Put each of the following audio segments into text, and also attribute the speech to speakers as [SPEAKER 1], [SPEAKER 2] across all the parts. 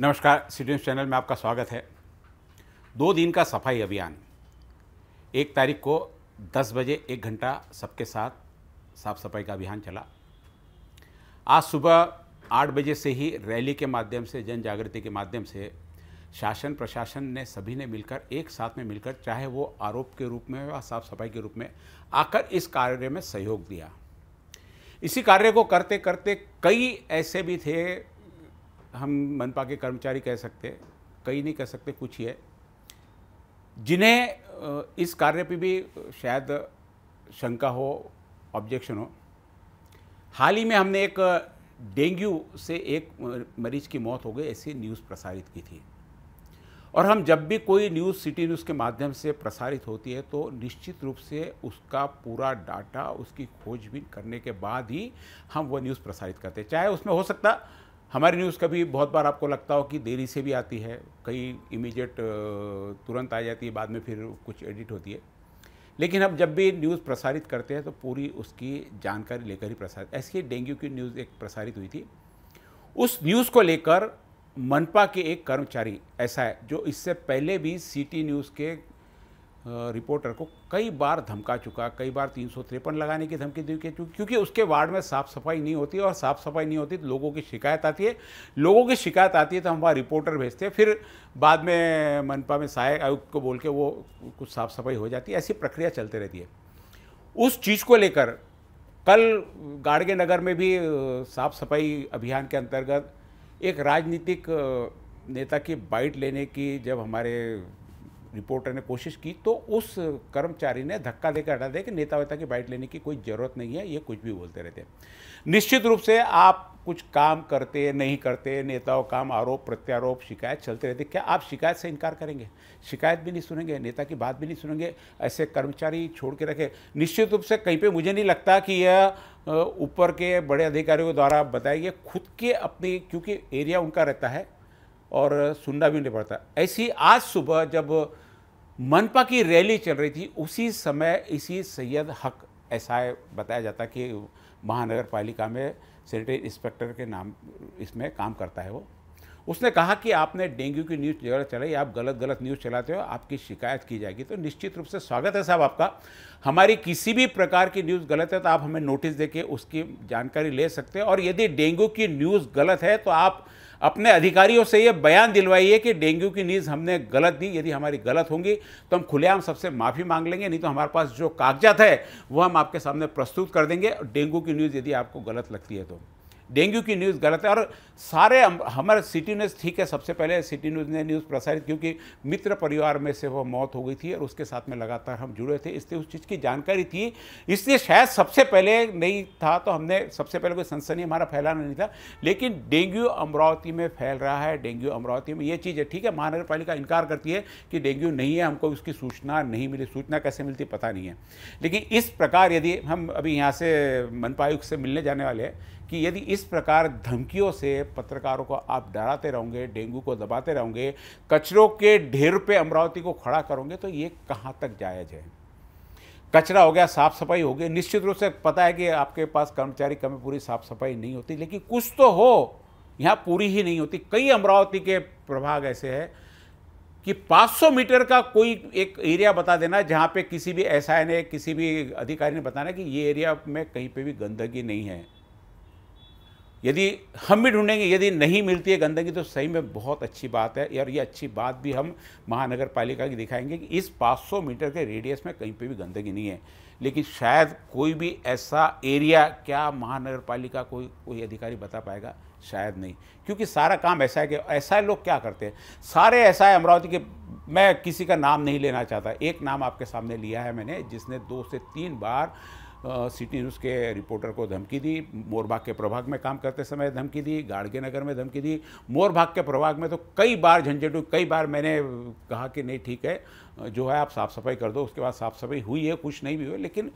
[SPEAKER 1] नमस्कार cities channel में आपका स्वागत है दो दिन का सफाई अभियान एक तारीख को 10 बजे एक घंटा सबके साथ साफ सफाई का अभियान चला आज सुबह 8 बजे से ही रैली के माध्यम से जन जागृति के माध्यम से शासन प्रशासन ने सभी ने मिलकर एक साथ में मिलकर चाहे वो आरोप के रूप में व साफ सफाई के रूप में आकर इस कार्य में सहयोग दिया इसी कार्य को करते करते कई ऐसे भी थे हम मनपा के कर्मचारी कह सकते कई नहीं कह सकते कुछ ही है जिन्हें इस कार्य पे भी शायद शंका हो ऑब्जेक्शन हो हाल ही में हमने एक डेंगू से एक मरीज की मौत हो गई ऐसी न्यूज़ प्रसारित की थी और हम जब भी कोई न्यूज़ सिटी न्यूज़ के माध्यम से प्रसारित होती है तो निश्चित रूप से उसका पूरा डाटा उसकी खोजबीन करने के बाद ही हम वो न्यूज़ प्रसारित करते हैं चाहे उसमें हो सकता हमारी न्यूज़ कभी बहुत बार आपको लगता हो कि देरी से भी आती है कहीं इमीडिएट तुरंत आ जाती है बाद में फिर कुछ एडिट होती है लेकिन हम जब भी न्यूज़ प्रसारित करते हैं तो पूरी उसकी जानकारी लेकर ही प्रसारित ऐसी डेंगू की न्यूज़ एक प्रसारित हुई थी उस न्यूज़ को लेकर मनपा के एक कर्मचारी ऐसा है जो इससे पहले भी सिटी न्यूज़ के रिपोर्टर को कई बार धमका चुका कई बार तीन सौ तिरपन लगाने की धमकी दी के क्योंकि उसके वार्ड में साफ़ सफाई नहीं होती और साफ़ सफाई नहीं होती तो लोगों की शिकायत आती है लोगों की शिकायत आती है तो हम वहाँ रिपोर्टर भेजते हैं फिर बाद में मनपा में सहायक आयुक्त को बोल के वो कुछ साफ़ सफाई हो जाती है ऐसी प्रक्रिया चलती रहती है उस चीज़ को लेकर कल गाड़गे नगर में भी साफ़ सफाई अभियान के अंतर्गत एक राजनीतिक नेता की बाइट लेने की जब हमारे रिपोर्टर ने कोशिश की तो उस कर्मचारी ने धक्का देकर हटा दिया कि नेता वेता की बाइट लेने की कोई ज़रूरत नहीं है ये कुछ भी बोलते रहते हैं निश्चित रूप से आप कुछ काम करते नहीं करते नेताओं काम आरोप प्रत्यारोप शिकायत चलते रहते क्या आप शिकायत से इनकार करेंगे शिकायत भी नहीं सुनेंगे नेता की बात भी नहीं सुनेंगे ऐसे कर्मचारी छोड़ के रखे निश्चित रूप से कहीं पे मुझे नहीं लगता कि यह ऊपर के बड़े अधिकारियों द्वारा बताया गया खुद के अपने क्योंकि एरिया उनका रहता है और सुनना भी नहीं पड़ता ऐसी आज सुबह जब मनपा की रैली चल रही थी उसी समय इसी सैयद हक ऐसा बताया जाता कि महानगर पालिका में सेनेटरी इंस्पेक्टर के नाम इसमें काम करता है वो उसने कहा कि आपने डेंगू की न्यूज़ जगह चलाई आप गलत गलत न्यूज़ चलाते हो आपकी शिकायत की जाएगी तो निश्चित रूप से स्वागत है साहब आपका हमारी किसी भी प्रकार की न्यूज़ गलत है तो आप हमें नोटिस देके उसकी जानकारी ले सकते हैं और यदि डेंगू की न्यूज़ गलत है तो आप अपने अधिकारियों से ये बयान दिलवाइए कि डेंगू की न्यूज़ हमने गलत दी यदि हमारी गलत होंगी तो हम खुलेआम सबसे माफ़ी मांग लेंगे नहीं तो हमारे पास जो कागजात है वो हम आपके सामने प्रस्तुत कर देंगे डेंगू की न्यूज़ यदि आपको गलत लगती है तो डेंगू की न्यूज़ गलत है और सारे हम, हमारे सिटी न्यूज़ ठीक है सबसे पहले सिटी न्यूज़ ने न्यूज़ प्रसारित क्योंकि मित्र परिवार में से वो मौत हो गई थी और उसके साथ में लगातार हम जुड़े थे इसलिए उस चीज़ की जानकारी थी इसलिए शायद सबसे पहले नहीं था तो हमने सबसे पहले कोई सनसनी हमारा फैलाना नहीं था लेकिन डेंगू अमरावती में फैल रहा है डेंगू अमरावती में ये चीज़ है ठीक है महानगर इनकार करती है कि डेंगू नहीं है हमको उसकी सूचना नहीं मिली सूचना कैसे मिलती पता नहीं है लेकिन इस प्रकार यदि हम अभी यहाँ से मनपा आयुक्त से मिलने जाने वाले हैं कि यदि इस प्रकार धमकियों से पत्रकारों को आप डराते रहोगे डेंगू को दबाते रहोगे कचरों के ढेर पे अमरावती को खड़ा करोगे तो ये कहाँ तक जायज़ है कचरा हो गया साफ सफाई हो गई निश्चित रूप से पता है कि आपके पास कर्मचारी कमी पूरी साफ सफाई नहीं होती लेकिन कुछ तो हो यहाँ पूरी ही नहीं होती कई अमरावती के प्रभाग ऐसे हैं कि 500 मीटर का कोई एक एरिया बता देना जहाँ पे किसी भी एस ने किसी भी अधिकारी ने बताना कि ये एरिया में कहीं पे भी गंदगी नहीं है यदि हम भी ढूंढेंगे यदि नहीं मिलती है गंदगी तो सही में बहुत अच्छी बात है और ये अच्छी बात भी हम महानगर पालिका की दिखाएंगे कि इस 500 मीटर के रेडियस में कहीं पे भी गंदगी नहीं है लेकिन शायद कोई भी ऐसा एरिया क्या महानगर पालिका कोई कोई अधिकारी बता पाएगा शायद नहीं क्योंकि सारा काम ऐसा है कि ऐसा लोग क्या करते हैं सारे ऐसा है अमरावती के मैं किसी का नाम नहीं लेना चाहता एक नाम आपके सामने लिया है मैंने जिसने दो से तीन बार सिटी न्यूज़ के रिपोर्टर को धमकी दी मोरबाग के प्रभाग में काम करते समय धमकी दी गाड़गे नगर में धमकी दी मोरबाग के प्रभाग में तो कई बार झंझट कई बार मैंने कहा कि नहीं ठीक है जो है आप साफ़ सफाई कर दो उसके बाद साफ़ सफाई हुई है कुछ नहीं भी हुई लेकिन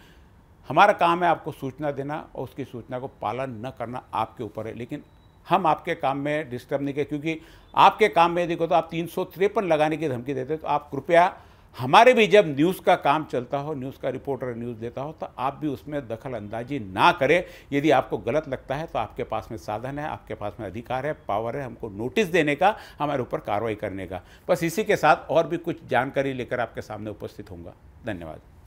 [SPEAKER 1] हमारा काम है आपको सूचना देना और उसकी सूचना को पालन न करना आपके ऊपर है लेकिन हम आपके काम में डिस्टर्ब नहीं करें क्योंकि आपके काम में देखो तो आप तीन लगाने की धमकी देते तो आप कृपया हमारे भी जब न्यूज़ का काम चलता हो न्यूज़ का रिपोर्टर न्यूज़ देता हो तो आप भी उसमें दखल अंदाजी ना करें यदि आपको गलत लगता है तो आपके पास में साधन है आपके पास में अधिकार है पावर है हमको नोटिस देने का हमारे ऊपर कार्रवाई करने का बस इसी के साथ और भी कुछ जानकारी लेकर आपके सामने उपस्थित होंगे धन्यवाद